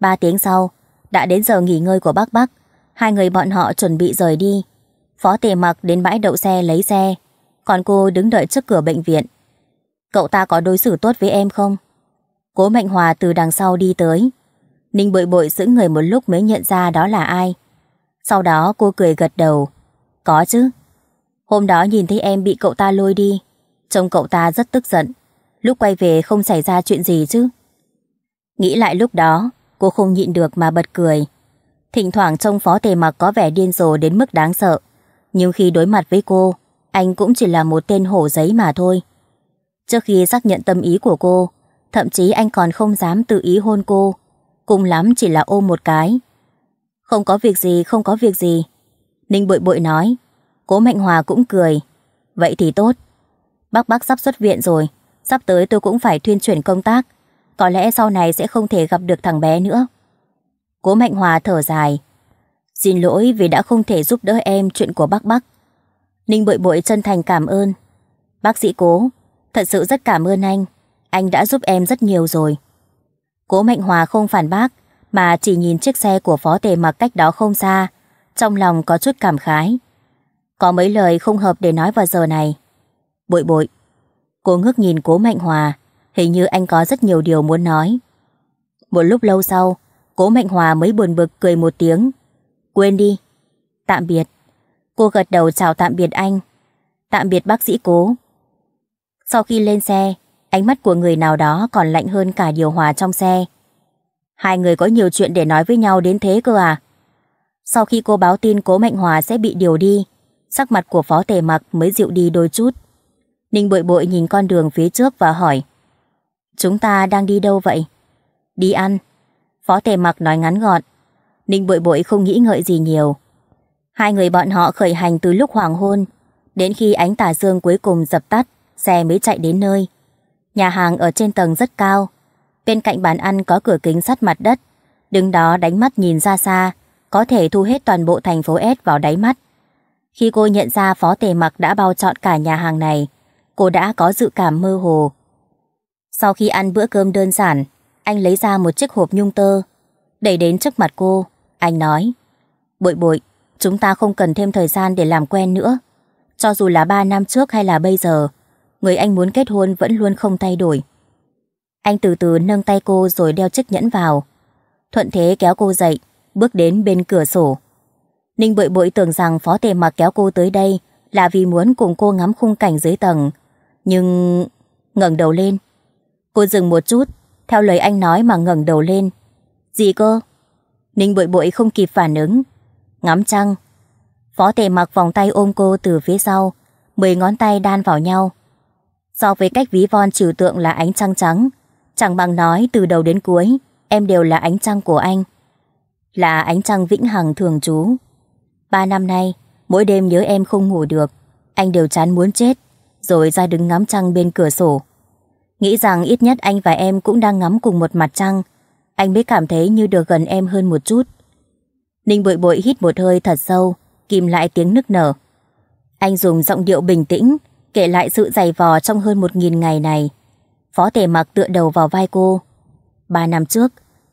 Ba tiếng sau, đã đến giờ nghỉ ngơi của Bắc Bắc, hai người bọn họ chuẩn bị rời đi. Phó tề mặc đến bãi đậu xe lấy xe, còn cô đứng đợi trước cửa bệnh viện. Cậu ta có đối xử tốt với em không? Cố Mạnh Hòa từ đằng sau đi tới. Ninh bội bội giữ người một lúc mới nhận ra đó là ai. Sau đó cô cười gật đầu. Có chứ. Hôm đó nhìn thấy em bị cậu ta lôi đi. Trông cậu ta rất tức giận. Lúc quay về không xảy ra chuyện gì chứ. Nghĩ lại lúc đó, cô không nhịn được mà bật cười. Thỉnh thoảng trông phó tề mặc có vẻ điên rồ đến mức đáng sợ. Nhưng khi đối mặt với cô, anh cũng chỉ là một tên hổ giấy mà thôi. Trước khi xác nhận tâm ý của cô, Thậm chí anh còn không dám tự ý hôn cô. Cùng lắm chỉ là ôm một cái. Không có việc gì, không có việc gì. Ninh bội bội nói. Cố Mạnh Hòa cũng cười. Vậy thì tốt. Bác bác sắp xuất viện rồi. Sắp tới tôi cũng phải thuyên chuyển công tác. Có lẽ sau này sẽ không thể gặp được thằng bé nữa. Cố Mạnh Hòa thở dài. Xin lỗi vì đã không thể giúp đỡ em chuyện của bác bác. Ninh bội bội chân thành cảm ơn. Bác sĩ cố, thật sự rất cảm ơn anh. Anh đã giúp em rất nhiều rồi. Cố Mạnh Hòa không phản bác, mà chỉ nhìn chiếc xe của phó tề mặc cách đó không xa, trong lòng có chút cảm khái. Có mấy lời không hợp để nói vào giờ này. Bội bội. Cô ngước nhìn cố Mạnh Hòa, hình như anh có rất nhiều điều muốn nói. Một lúc lâu sau, cố Mạnh Hòa mới buồn bực cười một tiếng. Quên đi. Tạm biệt. Cô gật đầu chào tạm biệt anh. Tạm biệt bác sĩ cố. Sau khi lên xe, Ánh mắt của người nào đó còn lạnh hơn cả điều hòa trong xe. Hai người có nhiều chuyện để nói với nhau đến thế cơ à? Sau khi cô báo tin cố Mạnh Hòa sẽ bị điều đi, sắc mặt của phó tề mặc mới dịu đi đôi chút. Ninh bội bội nhìn con đường phía trước và hỏi. Chúng ta đang đi đâu vậy? Đi ăn. Phó tề mặc nói ngắn gọn. Ninh bội bội không nghĩ ngợi gì nhiều. Hai người bọn họ khởi hành từ lúc hoàng hôn, đến khi ánh tà dương cuối cùng dập tắt, xe mới chạy đến nơi. Nhà hàng ở trên tầng rất cao. Bên cạnh bàn ăn có cửa kính sắt mặt đất. Đứng đó đánh mắt nhìn ra xa, có thể thu hết toàn bộ thành phố S vào đáy mắt. Khi cô nhận ra phó tề mặc đã bao trọn cả nhà hàng này, cô đã có dự cảm mơ hồ. Sau khi ăn bữa cơm đơn giản, anh lấy ra một chiếc hộp nhung tơ, đẩy đến trước mặt cô. Anh nói, bội bội, chúng ta không cần thêm thời gian để làm quen nữa. Cho dù là 3 năm trước hay là bây giờ, người anh muốn kết hôn vẫn luôn không thay đổi. Anh từ từ nâng tay cô rồi đeo chiếc nhẫn vào. Thuận thế kéo cô dậy, bước đến bên cửa sổ. Ninh bội bội tưởng rằng phó tề mặc kéo cô tới đây là vì muốn cùng cô ngắm khung cảnh dưới tầng. Nhưng... ngẩng đầu lên. Cô dừng một chút, theo lời anh nói mà ngẩng đầu lên. Gì cơ? Ninh bội bội không kịp phản ứng. Ngắm trăng. Phó tề mặc vòng tay ôm cô từ phía sau, mười ngón tay đan vào nhau. So với cách ví von trừu tượng là ánh trăng trắng, chẳng bằng nói từ đầu đến cuối, em đều là ánh trăng của anh. Là ánh trăng vĩnh hằng thường trú. Ba năm nay, mỗi đêm nhớ em không ngủ được, anh đều chán muốn chết, rồi ra đứng ngắm trăng bên cửa sổ. Nghĩ rằng ít nhất anh và em cũng đang ngắm cùng một mặt trăng, anh mới cảm thấy như được gần em hơn một chút. Ninh bội bội hít một hơi thật sâu, kìm lại tiếng nức nở. Anh dùng giọng điệu bình tĩnh, kể lại sự dày vò trong hơn một nghìn ngày này. Phó tề mặc tựa đầu vào vai cô. Ba năm trước,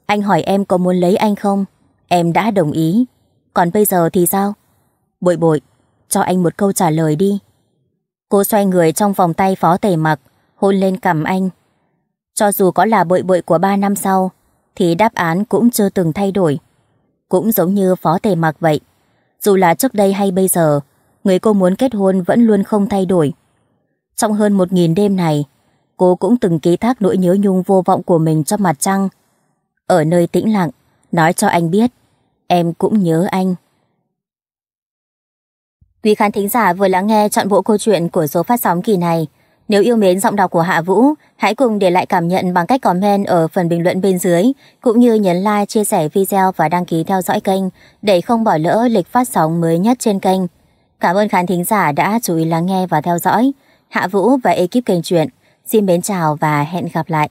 anh hỏi em có muốn lấy anh không? Em đã đồng ý. Còn bây giờ thì sao? Bội bội, cho anh một câu trả lời đi. Cô xoay người trong vòng tay phó tề mặc, hôn lên cằm anh. Cho dù có là bội bội của ba năm sau, thì đáp án cũng chưa từng thay đổi. Cũng giống như phó tề mặc vậy. Dù là trước đây hay bây giờ, người cô muốn kết hôn vẫn luôn không thay đổi. Trong hơn một nghìn đêm này, cô cũng từng ký thác nỗi nhớ nhung vô vọng của mình cho mặt trăng. Ở nơi tĩnh lặng, nói cho anh biết, em cũng nhớ anh. Quý khán thính giả vừa lắng nghe chọn bộ câu chuyện của số phát sóng kỳ này. Nếu yêu mến giọng đọc của Hạ Vũ, hãy cùng để lại cảm nhận bằng cách comment ở phần bình luận bên dưới, cũng như nhấn like, chia sẻ video và đăng ký theo dõi kênh để không bỏ lỡ lịch phát sóng mới nhất trên kênh. Cảm ơn khán thính giả đã chú ý lắng nghe và theo dõi. Hạ Vũ và ekip kênh truyện xin mến chào và hẹn gặp lại.